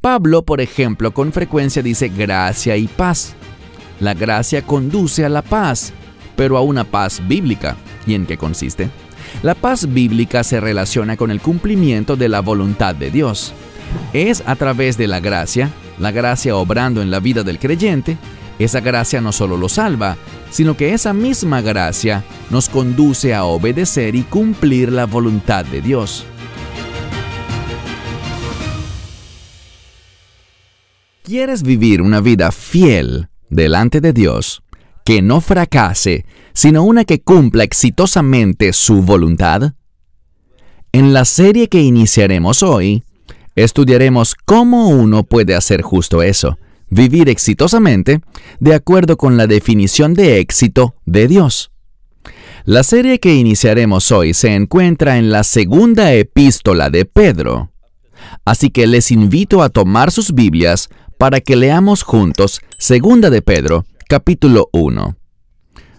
Pablo, por ejemplo, con frecuencia dice gracia y paz. La gracia conduce a la paz, pero a una paz bíblica. ¿Y en qué consiste? La paz bíblica se relaciona con el cumplimiento de la voluntad de Dios. Es a través de la gracia, la gracia obrando en la vida del creyente, esa gracia no solo lo salva, sino que esa misma gracia nos conduce a obedecer y cumplir la voluntad de Dios. ¿Quieres vivir una vida fiel delante de Dios, que no fracase, sino una que cumpla exitosamente su voluntad? En la serie que iniciaremos hoy, estudiaremos cómo uno puede hacer justo eso, vivir exitosamente de acuerdo con la definición de éxito de Dios. La serie que iniciaremos hoy se encuentra en la segunda epístola de Pedro, así que les invito a tomar sus Biblias para que leamos juntos Segunda de Pedro, capítulo 1.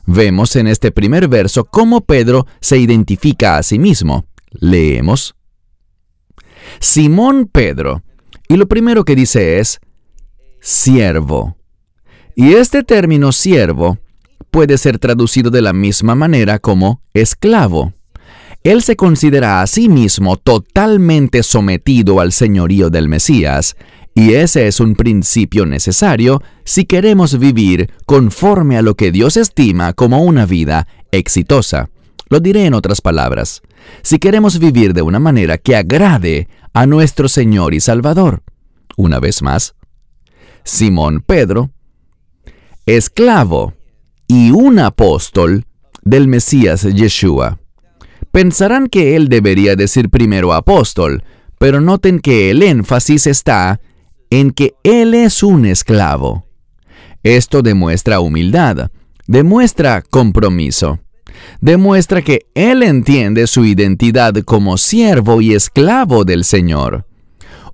Vemos en este primer verso cómo Pedro se identifica a sí mismo. Leemos. Simón Pedro. Y lo primero que dice es, siervo. Y este término siervo puede ser traducido de la misma manera como esclavo. Él se considera a sí mismo totalmente sometido al señorío del Mesías y ese es un principio necesario si queremos vivir conforme a lo que Dios estima como una vida exitosa. Lo diré en otras palabras. Si queremos vivir de una manera que agrade a nuestro Señor y Salvador. Una vez más, Simón Pedro, esclavo y un apóstol del Mesías Yeshua. Pensarán que él debería decir primero apóstol, pero noten que el énfasis está en en que Él es un esclavo. Esto demuestra humildad, demuestra compromiso, demuestra que Él entiende su identidad como siervo y esclavo del Señor,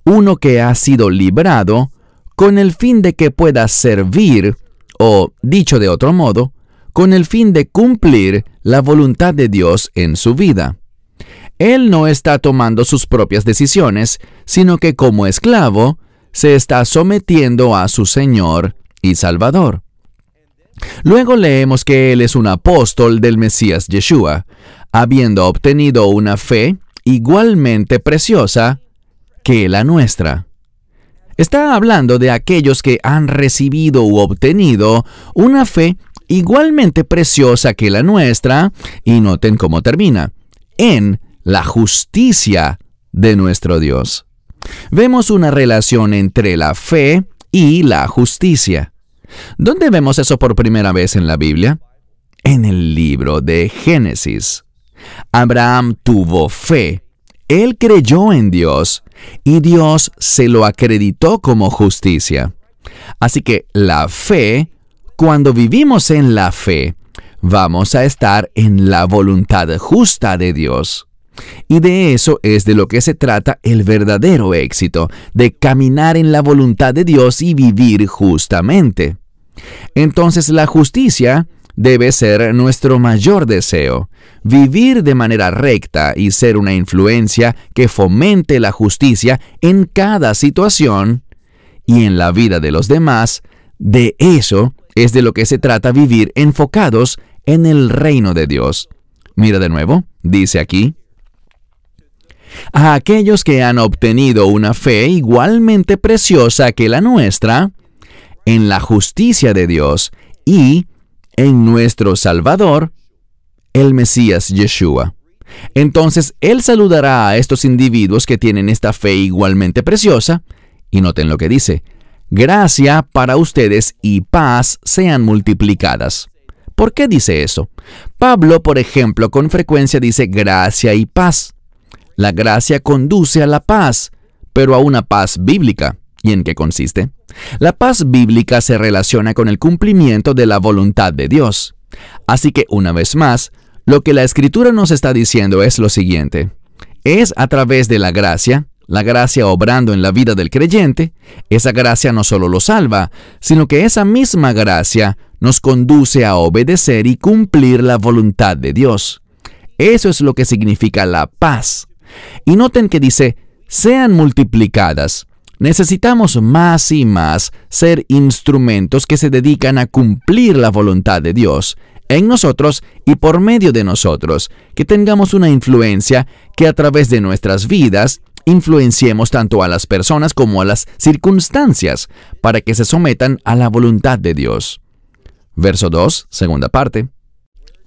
uno que ha sido librado con el fin de que pueda servir, o, dicho de otro modo, con el fin de cumplir la voluntad de Dios en su vida. Él no está tomando sus propias decisiones, sino que como esclavo se está sometiendo a su Señor y Salvador. Luego leemos que Él es un apóstol del Mesías Yeshua, habiendo obtenido una fe igualmente preciosa que la nuestra. Está hablando de aquellos que han recibido u obtenido una fe igualmente preciosa que la nuestra, y noten cómo termina, en la justicia de nuestro Dios. Vemos una relación entre la fe y la justicia. ¿Dónde vemos eso por primera vez en la Biblia? En el libro de Génesis. Abraham tuvo fe. Él creyó en Dios y Dios se lo acreditó como justicia. Así que la fe, cuando vivimos en la fe, vamos a estar en la voluntad justa de Dios. Y de eso es de lo que se trata el verdadero éxito, de caminar en la voluntad de Dios y vivir justamente. Entonces la justicia debe ser nuestro mayor deseo, vivir de manera recta y ser una influencia que fomente la justicia en cada situación y en la vida de los demás, de eso es de lo que se trata vivir enfocados en el reino de Dios. Mira de nuevo, dice aquí, a aquellos que han obtenido una fe igualmente preciosa que la nuestra, en la justicia de Dios y en nuestro Salvador, el Mesías Yeshua. Entonces Él saludará a estos individuos que tienen esta fe igualmente preciosa, y noten lo que dice, gracia para ustedes y paz sean multiplicadas. ¿Por qué dice eso? Pablo, por ejemplo, con frecuencia dice gracia y paz. La gracia conduce a la paz, pero a una paz bíblica. ¿Y en qué consiste? La paz bíblica se relaciona con el cumplimiento de la voluntad de Dios. Así que, una vez más, lo que la Escritura nos está diciendo es lo siguiente. Es a través de la gracia, la gracia obrando en la vida del creyente, esa gracia no solo lo salva, sino que esa misma gracia nos conduce a obedecer y cumplir la voluntad de Dios. Eso es lo que significa la paz. Y noten que dice, sean multiplicadas. Necesitamos más y más ser instrumentos que se dedican a cumplir la voluntad de Dios en nosotros y por medio de nosotros, que tengamos una influencia que a través de nuestras vidas influenciemos tanto a las personas como a las circunstancias para que se sometan a la voluntad de Dios. Verso 2, segunda parte.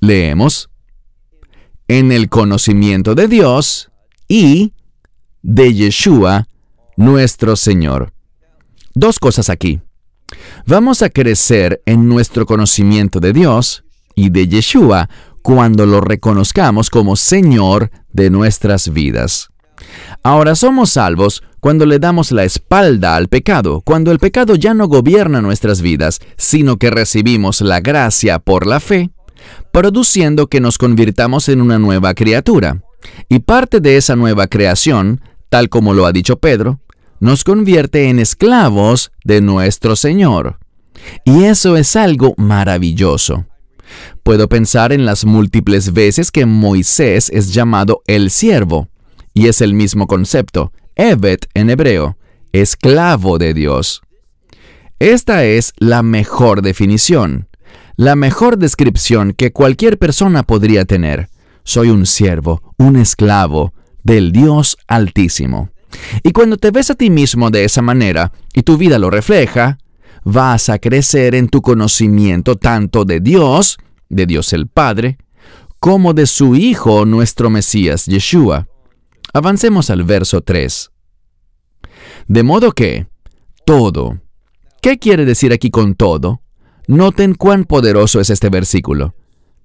Leemos. En el conocimiento de Dios y de Yeshua, nuestro Señor. Dos cosas aquí. Vamos a crecer en nuestro conocimiento de Dios y de Yeshua cuando lo reconozcamos como Señor de nuestras vidas. Ahora somos salvos cuando le damos la espalda al pecado, cuando el pecado ya no gobierna nuestras vidas, sino que recibimos la gracia por la fe, produciendo que nos convirtamos en una nueva criatura. Y parte de esa nueva creación, tal como lo ha dicho Pedro, nos convierte en esclavos de nuestro Señor. Y eso es algo maravilloso. Puedo pensar en las múltiples veces que Moisés es llamado el siervo, y es el mismo concepto, Evet en hebreo, esclavo de Dios. Esta es la mejor definición, la mejor descripción que cualquier persona podría tener soy un siervo, un esclavo del Dios Altísimo. Y cuando te ves a ti mismo de esa manera y tu vida lo refleja, vas a crecer en tu conocimiento tanto de Dios, de Dios el Padre, como de su Hijo, nuestro Mesías, Yeshua. Avancemos al verso 3. De modo que, todo. ¿Qué quiere decir aquí con todo? Noten cuán poderoso es este versículo.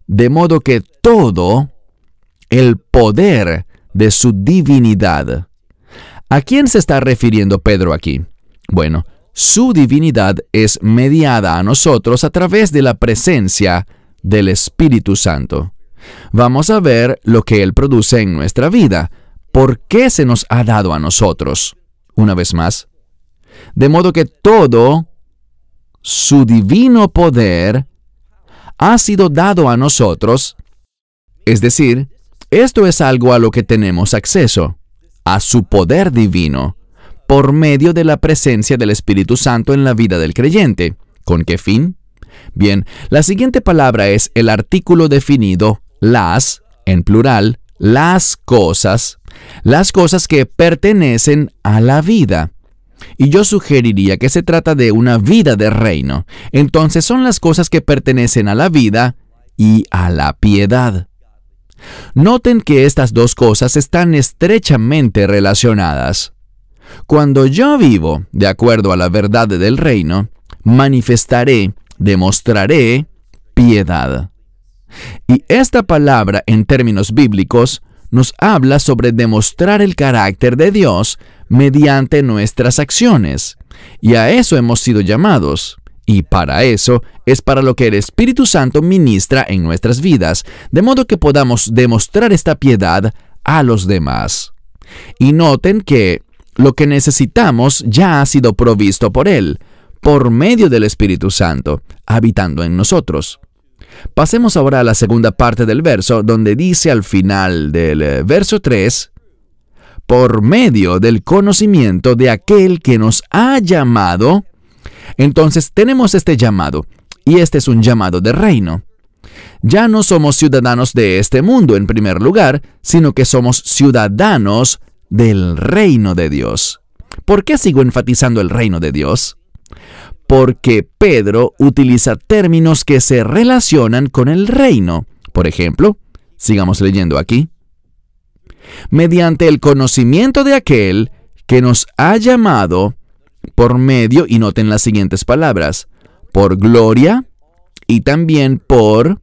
De modo que todo el poder de su divinidad. ¿A quién se está refiriendo Pedro aquí? Bueno, su divinidad es mediada a nosotros a través de la presencia del Espíritu Santo. Vamos a ver lo que Él produce en nuestra vida. ¿Por qué se nos ha dado a nosotros? Una vez más. De modo que todo su divino poder ha sido dado a nosotros, es decir, esto es algo a lo que tenemos acceso, a su poder divino, por medio de la presencia del Espíritu Santo en la vida del creyente. ¿Con qué fin? Bien, la siguiente palabra es el artículo definido las, en plural, las cosas, las cosas que pertenecen a la vida. Y yo sugeriría que se trata de una vida de reino. Entonces son las cosas que pertenecen a la vida y a la piedad. Noten que estas dos cosas están estrechamente relacionadas. Cuando yo vivo, de acuerdo a la verdad del reino, manifestaré, demostraré piedad. Y esta palabra en términos bíblicos nos habla sobre demostrar el carácter de Dios mediante nuestras acciones. Y a eso hemos sido llamados. Y para eso es para lo que el Espíritu Santo ministra en nuestras vidas, de modo que podamos demostrar esta piedad a los demás. Y noten que lo que necesitamos ya ha sido provisto por Él, por medio del Espíritu Santo, habitando en nosotros. Pasemos ahora a la segunda parte del verso, donde dice al final del eh, verso 3, por medio del conocimiento de aquel que nos ha llamado entonces tenemos este llamado, y este es un llamado de reino. Ya no somos ciudadanos de este mundo en primer lugar, sino que somos ciudadanos del reino de Dios. ¿Por qué sigo enfatizando el reino de Dios? Porque Pedro utiliza términos que se relacionan con el reino. Por ejemplo, sigamos leyendo aquí. Mediante el conocimiento de aquel que nos ha llamado por medio, y noten las siguientes palabras, por gloria y también por...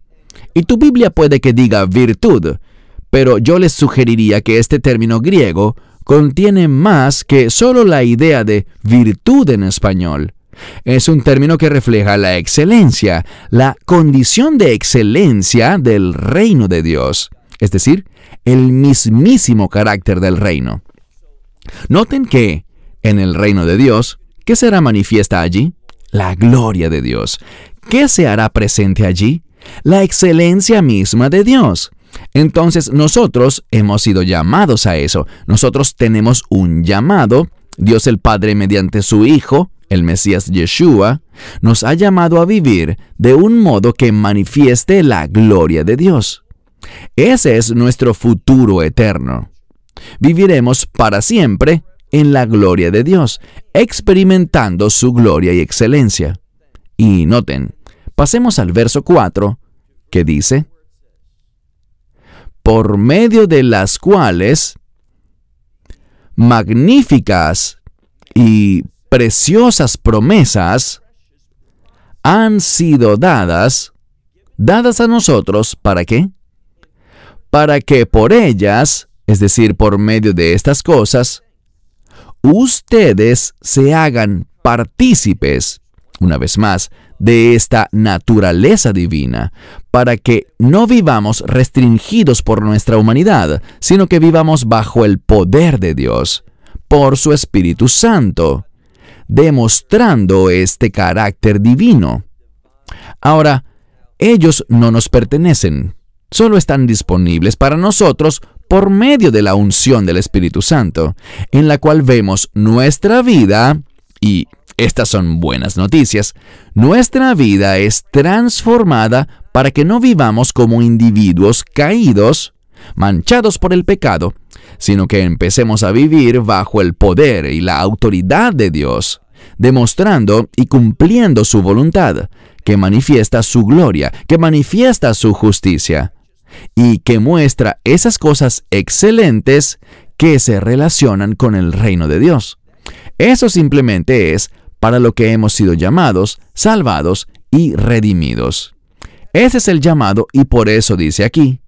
Y tu Biblia puede que diga virtud, pero yo les sugeriría que este término griego contiene más que solo la idea de virtud en español. Es un término que refleja la excelencia, la condición de excelencia del reino de Dios, es decir, el mismísimo carácter del reino. Noten que en el reino de Dios, ¿qué será manifiesta allí? La gloria de Dios. ¿Qué se hará presente allí? La excelencia misma de Dios. Entonces nosotros hemos sido llamados a eso. Nosotros tenemos un llamado. Dios el Padre mediante su Hijo, el Mesías Yeshua, nos ha llamado a vivir de un modo que manifieste la gloria de Dios. Ese es nuestro futuro eterno. Viviremos para siempre en la gloria de Dios, experimentando su gloria y excelencia. Y noten, pasemos al verso 4, que dice, por medio de las cuales magníficas y preciosas promesas han sido dadas, dadas a nosotros, ¿para qué? Para que por ellas, es decir, por medio de estas cosas, ustedes se hagan partícipes, una vez más, de esta naturaleza divina, para que no vivamos restringidos por nuestra humanidad, sino que vivamos bajo el poder de Dios, por su Espíritu Santo, demostrando este carácter divino. Ahora, ellos no nos pertenecen, solo están disponibles para nosotros por medio de la unción del Espíritu Santo, en la cual vemos nuestra vida, y estas son buenas noticias, nuestra vida es transformada para que no vivamos como individuos caídos, manchados por el pecado, sino que empecemos a vivir bajo el poder y la autoridad de Dios, demostrando y cumpliendo su voluntad, que manifiesta su gloria, que manifiesta su justicia y que muestra esas cosas excelentes que se relacionan con el reino de Dios. Eso simplemente es para lo que hemos sido llamados, salvados y redimidos. Ese es el llamado y por eso dice aquí,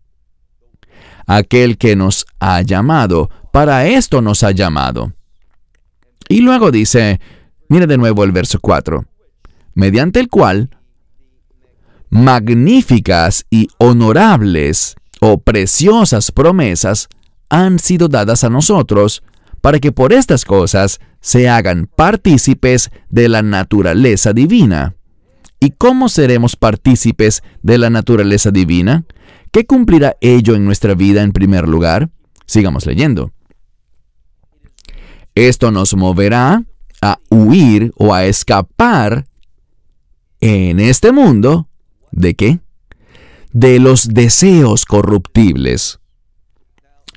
aquel que nos ha llamado, para esto nos ha llamado. Y luego dice, mire de nuevo el verso 4, mediante el cual magníficas y honorables o preciosas promesas han sido dadas a nosotros para que por estas cosas se hagan partícipes de la naturaleza divina. ¿Y cómo seremos partícipes de la naturaleza divina? ¿Qué cumplirá ello en nuestra vida en primer lugar? Sigamos leyendo. Esto nos moverá a huir o a escapar en este mundo ¿De qué? De los deseos corruptibles.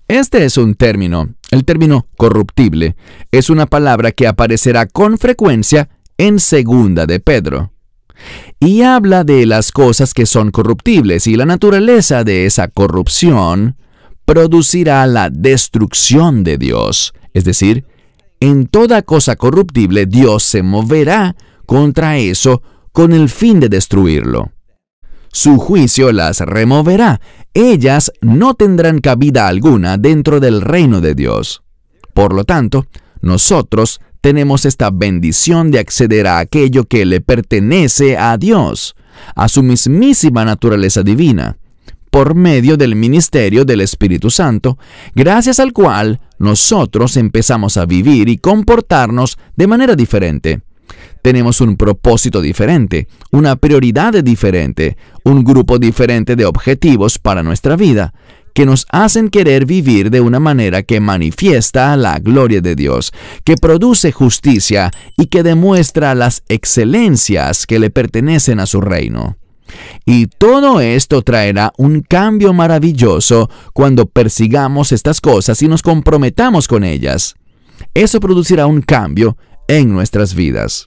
Este es un término. El término corruptible es una palabra que aparecerá con frecuencia en segunda de Pedro. Y habla de las cosas que son corruptibles y la naturaleza de esa corrupción producirá la destrucción de Dios. Es decir, en toda cosa corruptible Dios se moverá contra eso con el fin de destruirlo su juicio las removerá. Ellas no tendrán cabida alguna dentro del reino de Dios. Por lo tanto, nosotros tenemos esta bendición de acceder a aquello que le pertenece a Dios, a su mismísima naturaleza divina, por medio del ministerio del Espíritu Santo, gracias al cual nosotros empezamos a vivir y comportarnos de manera diferente tenemos un propósito diferente, una prioridad diferente, un grupo diferente de objetivos para nuestra vida, que nos hacen querer vivir de una manera que manifiesta la gloria de Dios, que produce justicia y que demuestra las excelencias que le pertenecen a su reino. Y todo esto traerá un cambio maravilloso cuando persigamos estas cosas y nos comprometamos con ellas. Eso producirá un cambio en nuestras vidas.